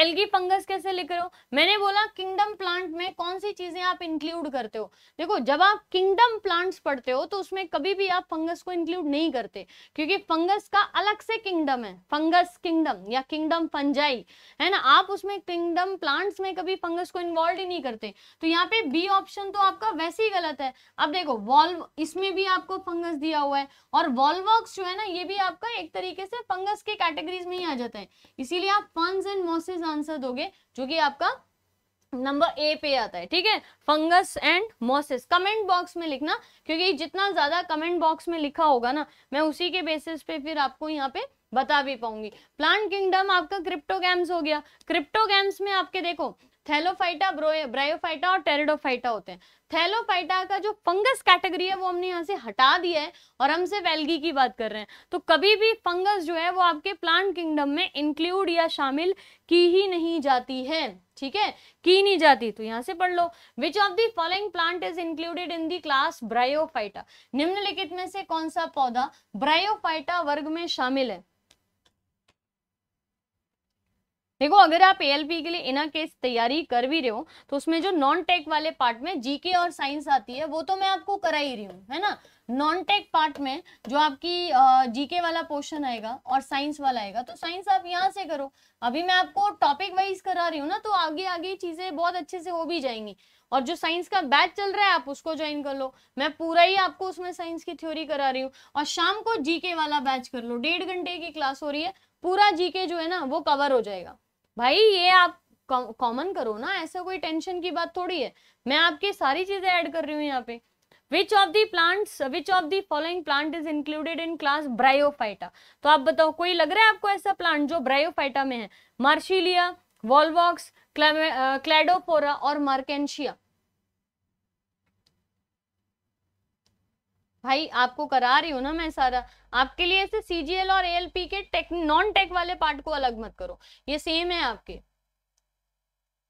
एलगी फंगस कैसे लिख रहे हो मैंने बोला किंगडम प्लांट में कौन सी चीजें आप इंक्लूड करते हो देखो जब आप किंगडम प्लांट्स पढ़ते हो तो उसमें कभी भी आप फंगस को इंक्लूड नहीं करते क्योंकि फंगस का अलग से किंगडम है फंगस किंगडम या किंगडम फंजाई है ना आप उसमें किंगडम प्लांट्स में कभी फंगस को इन्वॉल्व ही नहीं करते तो यहाँ पे बी ऑप्शन तो आपका वैसे ही गलत है अब देखो वॉल्व इसमें भी आपको फंगस दिया हुआ है और वॉल्वर्क जो है ना ये भी आपका एक तरीके से फंगस के कैटेगरीज में ही आ जाता है इसीलिए आप फंगस एंड मोसेस आंसर दोगे जो कि आपका नंबर ए पे आता है ठीक है fungus and mosses comment box में लिखना क्योंकि जितना ज्यादा कमेंट बॉक्स में लिखा होगा ना मैं उसी के बेसिस पे फिर आपको यहाँ पे बता भी पाऊंगी प्लांट किंगडम आपका क्रिप्टोगैम्स हो गया क्रिप्टोगैम्स में आपके देखो थैलोफाइटा ब्रायोफाइटा और टेरिडोफाइटा होते हैं थैलोफाइटा का जो फंगस कैटेगरी है वो हमने यहाँ से हटा दिया है और हम सिर्फ एल्गी की बात कर रहे हैं तो कभी भी फंगस जो है वो आपके प्लांट किंगडम में इंक्लूड या शामिल की ही नहीं जाती है ठीक है की नहीं जाती तो यहाँ से पढ़ लो which of the following plant is included in the class bryophyta निम्नलिखित में से कौन सा पौधा ब्रायोफाइटा वर्ग में शामिल है देखो अगर आप एएलपी के लिए इना केस तैयारी कर भी रहे हो तो उसमें जो नॉन टेक वाले पार्ट में जीके और साइंस आती है वो तो मैं आपको करा ही रही हूँ है ना नॉन टेक पार्ट में जो आपकी जीके वाला पोर्शन आएगा और साइंस वाला आएगा तो साइंस आप यहाँ से करो अभी मैं आपको टॉपिक वाइज करा रही हूँ ना तो आगे आगे चीजें बहुत अच्छे से हो भी जाएंगी और जो साइंस का बैच चल रहा है आप उसको ज्वाइन कर लो मैं पूरा ही आपको उसमें साइंस की थ्योरी करा रही हूँ और शाम को जीके वाला बैच कर लो डेढ़ घंटे की क्लास हो रही है पूरा जीके जो है ना वो कवर हो जाएगा भाई ये आप कॉमन करो ना ऐसा कोई टेंशन की बात थोड़ी है मैं आपकी सारी चीजें ऐड कर रही हूँ यहाँ पे which of the plants which of the following plant is included in class bryophyta तो आप बताओ कोई लग रहा है आपको ऐसा प्लांट जो ब्रायोफाइटा में है मार्शिलिया वॉलवॉक्स क्लेडोफोरा और मार्केशिया भाई आपको करा रही हूँ ना मैं सारा आपके लिए ऐसे सीजीएल और ए के टेक नॉन टेक वाले पार्ट को अलग मत करो ये सेम है आपके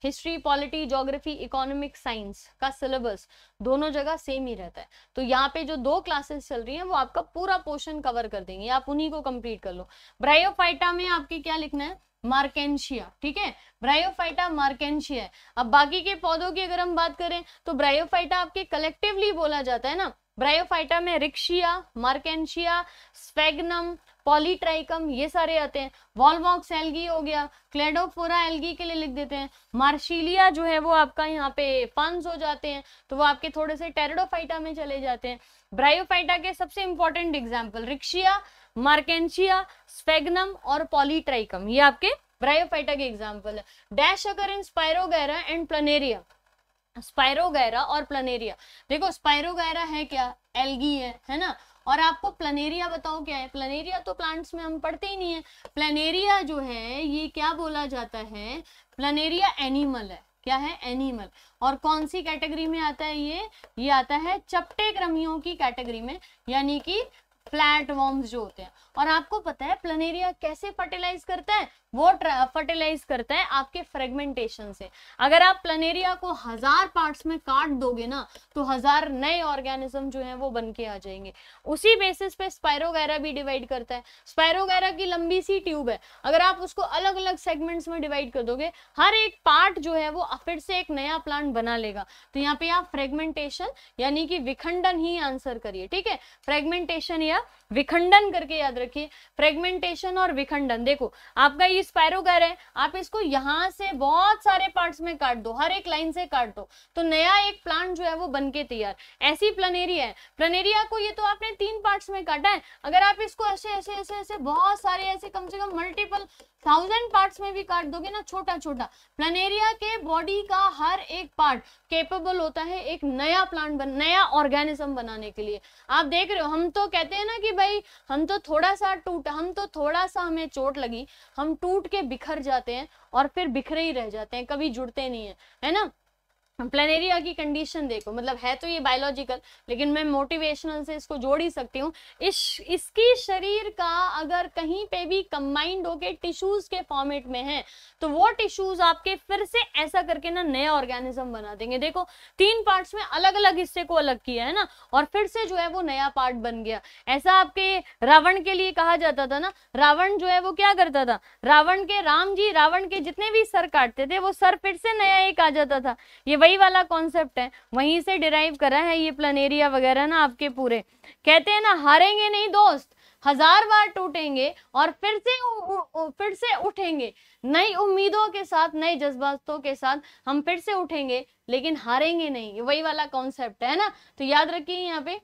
history polity geography economic science का सिलेबस दोनों जगह सेम ही रहता है तो यहाँ पे जो दो क्लासेस चल रही हैं वो आपका पूरा पोर्शन कवर कर देंगे आप उन्हीं को कंप्लीट कर लो ब्रायोफाइटा में आपके क्या लिखना है मार्केशिया ठीक है ब्रायोफाइटा मार्केशिया है अब बाकी के पौधों की अगर हम बात करें तो ब्रायोफाइटा आपके कलेक्टिवली बोला जाता है ना ब्रायोफाइटा में रिक्शिया मार्केशिया स्पेगनम पॉलीट्राइकम ये सारे आते हैं वॉलवॉक्स एल्गी हो गया क्लेडोफोरा एल्गी के लिए लिख देते हैं मार्शीलिया जो है वो आपका यहाँ पे फंस हो जाते हैं तो वो आपके थोड़े से टेरिडोफाइटा में चले जाते हैं ब्रायोफाइटा के सबसे इंपॉर्टेंट एग्जाम्पल रिक्शिया मार्केशिया स्पेगनम और पॉलीट्राइकम ये आपके ब्रायोफाइटा के एग्जाम्पल है डैश अगर इन स्पायरोगैरा एंड प्लनेरिया स्पायरोगैरा और प्लनेरिया देखो स्पायरोगैरा है क्या एल्गी है है ना और आपको प्लनेरिया बताओ क्या है प्लनेरिया तो प्लांट्स में हम पढ़ते ही नहीं है प्लेनेरिया जो है ये क्या बोला जाता है प्लेनेरिया एनिमल है क्या है एनिमल और कौन सी कैटेगरी में आता है ये ये आता है चपटे क्रमियों की कैटेगरी में यानी कि वॉर्म्स जो होते हैं और आपको पता है प्लेनेरिया कैसे फर्टिलाइज करता है वो फर्टिलाइज करता है आपके फ्रेगमेंटेशन से अगर आप प्लेनेरिया को हजार पार्ट्स में काट दोगे ना तो हजार नए ऑर्गेनिज्म जो है वो बन के आ जाएंगे उसी बेसिस पे स्पायरोगैरा भी डिवाइड करता है स्पायरोगैरा की लंबी सी ट्यूब है अगर आप उसको अलग अलग सेगमेंट्स में डिवाइड कर दोगे हर एक पार्ट जो है वो फिर से एक नया प्लांट बना लेगा तो यहाँ पे आप फ्रेगमेंटेशन यानी कि विखंडन ही आंसर करिए ठीक है फ्रेगमेंटेशन या विखंडन करके याद रखिए फ्रेगमेंटेशन और विखंडन देखो आपका ये ये स्पैरोगर है आप इसको यहाँ से बहुत सारे पार्ट्स में काट दो हर एक लाइन से काट दो तो नया एक प्लांट जो है वो बन तैयार ऐसी प्लनेरिया है प्लनेरिया को ये तो आपने तीन पार्ट्स में काटा है अगर आप इसको ऐसे ऐसे ऐसे ऐसे बहुत सारे ऐसे कम से कम मल्टीपल थाउजेंड पार्ट्स में भी काट दोगे ना छोटा छोटा प्लानेरिया के बॉडी का हर एक पार्ट केपेबल होता है एक नया प्लांट बन नया ऑर्गेनिज्म बनाने के लिए आप देख रहे हो हम तो कहते हैं ना कि भाई हम तो थोड़ा सा टूट हम तो थोड़ा सा हमें चोट लगी हम टूट के बिखर जाते हैं और फिर बिखरे ही रह जाते हैं कभी जुड़ते नहीं है है ना प्लानेरिया की कंडीशन देखो मतलब है तो ये बायोलॉजिकल लेकिन मैं मोटिवेशनल से इसको जोड़ ही सकती हूँ इस इसकी शरीर का अगर कहीं पे भी कंबाइंड होके टिश्यूज के फॉर्मेट में है तो वो टिश्यूज आपके फिर से ऐसा करके ना नया ऑर्गेनिज्म बना देंगे देखो तीन पार्ट्स में अलग अलग हिस्से को अलग किया है ना और फिर से जो है वो नया पार्ट बन गया ऐसा आपके रावण के लिए कहा जाता था ना रावण जो है वो क्या करता था रावण के राम जी रावण के जितने भी सर काटते थे वो सर फिर से नया एक आ जाता था ये वही वही वाला कॉन्सेप्ट है वहीं से डिराइव करा है ये प्लानेरिया वगैरह ना आपके पूरे कहते हैं ना हारेंगे नहीं दोस्त हजार बार टूटेंगे और फिर से उ, उ, उ, फिर से उठेंगे नई उम्मीदों के साथ नए जज्बातों के साथ हम फिर से उठेंगे लेकिन हारेंगे नहीं वही वाला कॉन्सेप्ट है ना तो याद रखिए यहाँ पे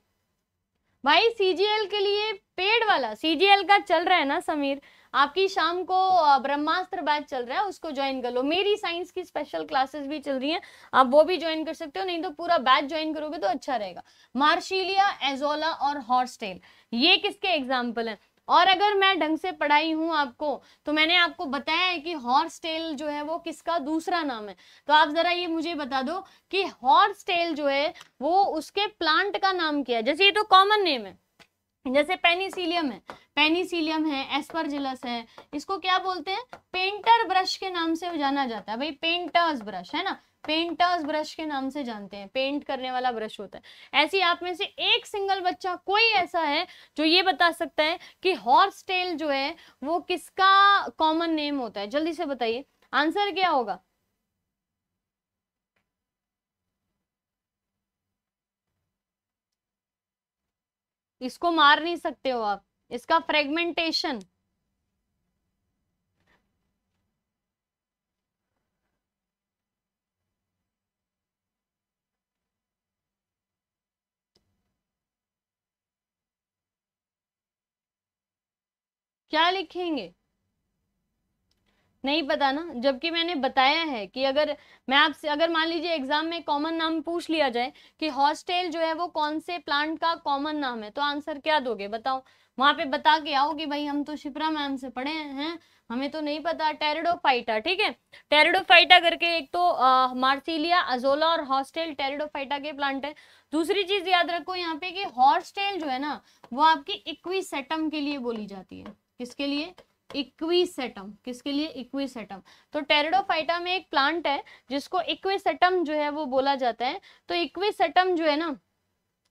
भाई सीजीएल के लिए पेड वाला सीजीएल का चल रहा है ना समीर आपकी शाम को ब्रह्मास्त्र बैच चल रहा है उसको ज्वाइन कर लो मेरी साइंस की स्पेशल क्लासेस भी चल रही हैं आप वो भी ज्वाइन कर सकते हो नहीं तो पूरा बैच ज्वाइन करोगे तो अच्छा रहेगा मार्शीलिया एजोला और हॉर्सटेल ये किसके एग्जाम्पल हैं और अगर मैं ढंग से पढ़ाई हूँ आपको तो मैंने आपको बताया है कि हॉर्स टेल जो है वो किसका दूसरा नाम है तो आप जरा ये मुझे बता दो कि हॉर्स टेल जो है वो उसके प्लांट का नाम क्या है जैसे ये तो कॉमन नेम है जैसे पेनिसिलियम है पेनिसिलियम है एस्परजिलस है इसको क्या बोलते हैं पेंटर ब्रश के नाम से जाना जाता है भाई पेंटर्स ब्रश है ना पेंटर्स ब्रश के नाम से जानते हैं पेंट करने वाला ब्रश होता है ऐसी आप में से एक सिंगल बच्चा कोई ऐसा है जो ये बता सकता है कि हॉर्स टेल जो है वो किसका कॉमन नेम होता है जल्दी से बताइए आंसर क्या होगा इसको मार नहीं सकते हो आप इसका फ्रेगमेंटेशन क्या लिखेंगे नहीं पता ना जबकि मैंने बताया है कि अगर मैं आपसे अगर मान लीजिए एग्जाम में कॉमन नाम पूछ लिया जाए कि हॉस्टेल जो है वो कौन से प्लांट का कॉमन नाम है तो आंसर क्या दोगे बताओ वहां पे बता के आओ कि भाई हम तो शिप्रा मैम से पढ़े हैं हमें तो नहीं पता टेरिडोफाइटा ठीक है टेरिडोफाइटा करके एक तो मार्सिलिया अजोला और हॉस्टेल टेरिडोफाइटा के प्लांट है दूसरी चीज याद रखो यहाँ पे कि हॉर्सटेल जो है ना वो आपकी इक्वी के लिए बोली जाती है किसके लिए इक्विसेटम किसके लिए इक्विसेटम तो टेरिडोफाइटा में एक प्लांट है जिसको इक्विसेटम जो है वो बोला जाता है तो इक्विसेटम जो है ना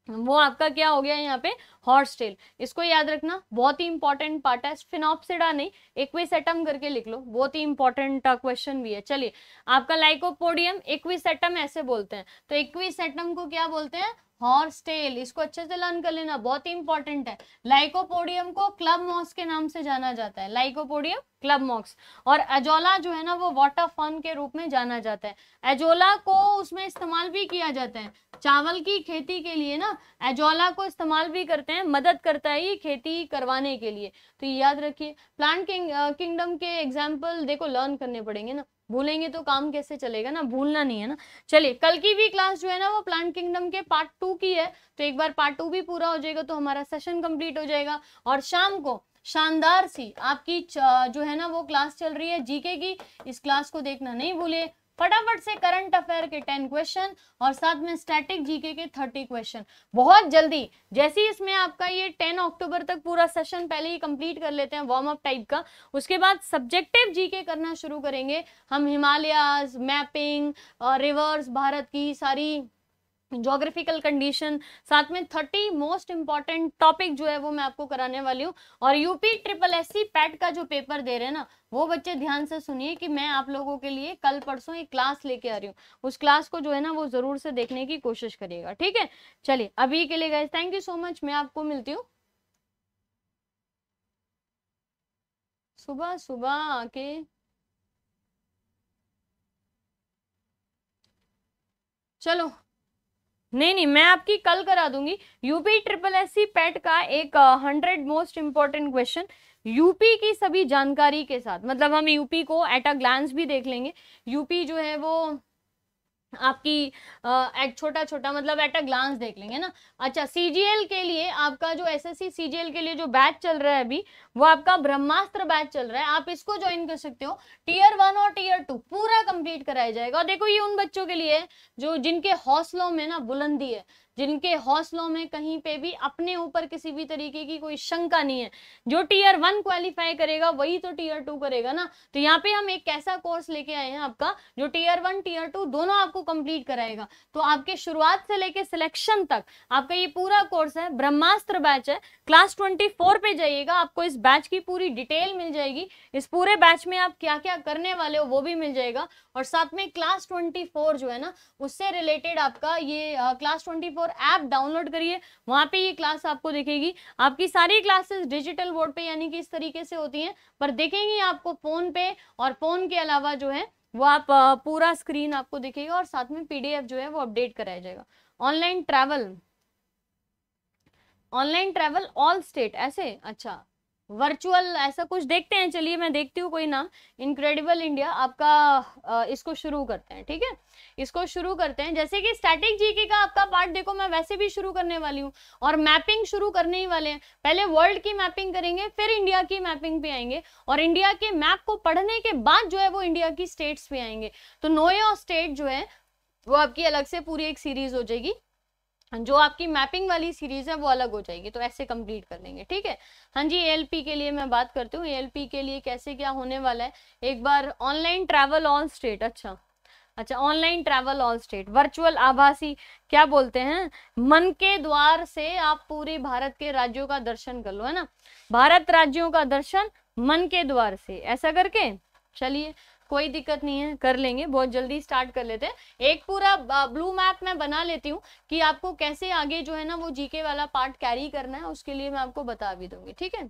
वो आपका क्या हो गया यहाँ पे हॉर्स टेल इसको याद रखना बहुत ही इंपॉर्टेंट पार्ट है फिनॉप्सिडा नहीं इक्विसेटम करके लिख लो बहुत ही इंपॉर्टेंट क्वेश्चन भी है चलिए आपका लाइकोपोडियम इक्विसेटम ऐसे बोलते हैं तो इक्विसेटम को क्या बोलते हैं हॉर्स टेल इसको अच्छे से लर्न कर लेना बहुत ही इंपॉर्टेंट है लाइकोपोडियम को क्लब मॉक्स के नाम से जाना जाता है लाइकोपोडियम क्लब मॉक्स और एजोला जो है ना वो वाटर फन के रूप में जाना जाता है एजोला को उसमें इस्तेमाल भी किया जाता है चावल की खेती के लिए ना एजोला को इस्तेमाल भी करते हैं हैं मदद करता है ये खेती करवाने के लिए तो ये याद रखिए प्लांट किंग किंगडम के एग्जाम्पल देखो लर्न करने पड़ेंगे ना भूलेंगे तो काम कैसे चलेगा ना भूलना नहीं है ना चलिए कल की भी क्लास जो है ना वो प्लांट किंगडम के पार्ट टू की है तो एक बार पार्ट टू भी पूरा हो जाएगा तो हमारा सेशन कंप्लीट हो जाएगा और शाम को शानदार सी आपकी जो है ना वो क्लास चल रही है जीके की इस क्लास को देखना नहीं भूलिए फटाफट से करंट अफेयर के टेन क्वेश्चन और साथ में स्टैटिक जीके के थर्टी क्वेश्चन बहुत जल्दी जैसे ही इसमें आपका ये टेन अक्टूबर तक पूरा सेशन पहले ही कंप्लीट कर लेते हैं वार्म अप टाइप का उसके बाद सब्जेक्टिव जीके करना शुरू करेंगे हम हिमालयाज मैपिंग रिवर्स भारत की सारी जोग्राफिकल कंडीशन साथ में थर्टी मोस्ट इंपॉर्टेंट टॉपिक जो है वो मैं आपको कराने वाली हूँ और UP triple S C PET का जो पेपर दे रहे हैं ना वो बच्चे ध्यान से सुनिए कि मैं आप लोगों के लिए कल परसों एक क्लास लेके आ रही हूँ उस क्लास को जो है ना वो जरूर से देखने की कोशिश करिएगा ठीक है चलिए अभी के लिए गए थैंक यू सो मच मैं आपको मिलती हूँ सुबह सुबह आके चलो नहीं नहीं मैं आपकी कल करा दूंगी UP triple S C PET का एक hundred most important question UP की सभी जानकारी के साथ मतलब हम यूपी को एट अ ग्लांस भी देख लेंगे यूपी जो है वो आपकी एक छोटा छोटा मतलब एट अ ग्लांस देख लेंगे ना अच्छा सी के लिए आपका जो एस एस सी के लिए जो बैच चल रहा है अभी वो आपका ब्रह्मास्त्र बैच चल रहा है आप इसको ज्वाइन कर सकते हो टीयर वन और टीयर टू पूरा कंप्लीट कराया जाएगा और देखो ये उन बच्चों के लिए जो जिनके हौसलों में ना बुलंदी है जिनके हौसलों में कहीं पे भी अपने ऊपर किसी भी तरीके की कोई शंका नहीं है जो टीयर वन क्वालिफाई करेगा वही तो टीयर टू करेगा ना तो यहाँ पे हम एक ऐसा कोर्स लेके आए हैं आपका जो टीयर वन टीयर टू दोनों आपको कंप्लीट कराएगा तो आपके शुरुआत से लेके सिलेक्शन तक आपका ये पूरा कोर्स है ब्रह्मास्त्र बैच है क्लास ट्वेंटी पे जाइएगा आपको इस बैच की पूरी डिटेल मिल जाएगी इस पूरे बैच में आप क्या क्या करने वाले हो वो भी मिल जाएगा और साथ में क्लास ट्वेंटी जो है ना उससे रिलेटेड आपका ये class twenty store app download करिए वहाँ पे ये क्लास आपको दिखेगी आपकी सारी क्लासेस डिजिटल बोर्ड पे यानी कि इस तरीके से होती हैं पर दिखेंगी आपको फ़ोन पे और फ़ोन के अलावा जो है वो आप पूरा स्क्रीन आपको दिखेगा और साथ में पीडीएफ जो है वो अपडेट कराया जाएगा online travel online travel all state ऐसे अच्छा वर्चुअल ऐसा कुछ देखते हैं चलिए मैं देखती हूँ कोई नाम इनक्रेडिबल इंडिया आपका इसको शुरू करते हैं ठीक है इसको शुरू करते हैं जैसे कि स्टैटिक जीके का आपका पार्ट देखो मैं वैसे भी शुरू करने वाली हूँ और मैपिंग शुरू करने ही वाले हैं पहले वर्ल्ड की मैपिंग करेंगे फिर इंडिया की मैपिंग पे आएंगे और इंडिया के मैप को पढ़ने के बाद जो है वो इंडिया की स्टेट्स पे आएंगे तो नोए और स्टेट जो है वो आपकी अलग से पूरी एक सीरीज हो जाएगी जो आपकी मैपिंग वाली सीरीज है वो अलग हो जाएगी तो ऐसे कंप्लीट कर लेंगे ठीक है हाँ जी एएलपी के लिए मैं बात करती हूँ एएलपी के लिए कैसे क्या होने वाला है एक बार ऑनलाइन ट्रैवल ऑन स्टेट अच्छा अच्छा online travel all state virtual आभासी क्या बोलते हैं मन के द्वार से आप पूरे भारत के राज्यों का दर्शन कर लो है ना भारत राज्यों का दर्शन मन के द्वार से ऐसा करके चलिए कोई दिक्कत नहीं है कर लेंगे बहुत जल्दी स्टार्ट कर लेते हैं एक पूरा ब्लू मैप मैं बना लेती हूँ कि आपको कैसे आगे जो है ना वो जीके वाला पार्ट कैरी करना है उसके लिए मैं आपको बता भी दूंगी ठीक है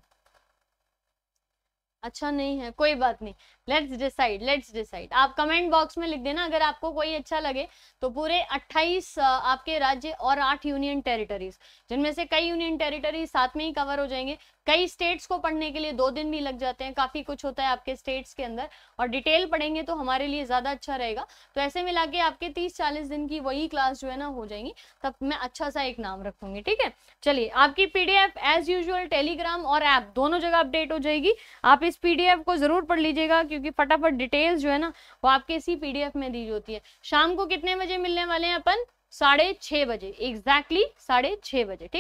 अच्छा नहीं है कोई बात नहीं लेट्स डिसाइड लेट्स डिसाइड आप कमेंट बॉक्स में लिख देना अगर आपको कोई अच्छा लगे तो पूरे 28 आपके राज्य और 8 यूनियन टेरिटरीज जिनमें से कई यूनियन टेरिटरीज साथ में ही कवर हो जाएंगे कई स्टेट्स को पढ़ने के लिए दो दिन भी लग जाते हैं काफी कुछ होता है आपके स्टेट्स के अंदर और डिटेल पढ़ेंगे तो हमारे लिए ज्यादा अच्छा रहेगा तो ऐसे मिला के आपके तीस चालीस दिन की वही क्लास जो है ना हो जाएंगी तब मैं अच्छा सा एक नाम रखूंगी ठीक है चलिए आपकी पीडीएफ एज यूजल टेलीग्राम और ऐप दोनों जगह अपडेट हो जाएगी आप इस पीडीएफ को जरूर पढ़ लीजिएगा क्योंकि फटाफट डिटेल्स जो है ना वो आपके इसी पीडीएफ में दी होती है शाम को कितने बजे मिलने वाले हैं अपन साढ़े छह बजे एग्जैक्टली साढ़े छह बजे ठीक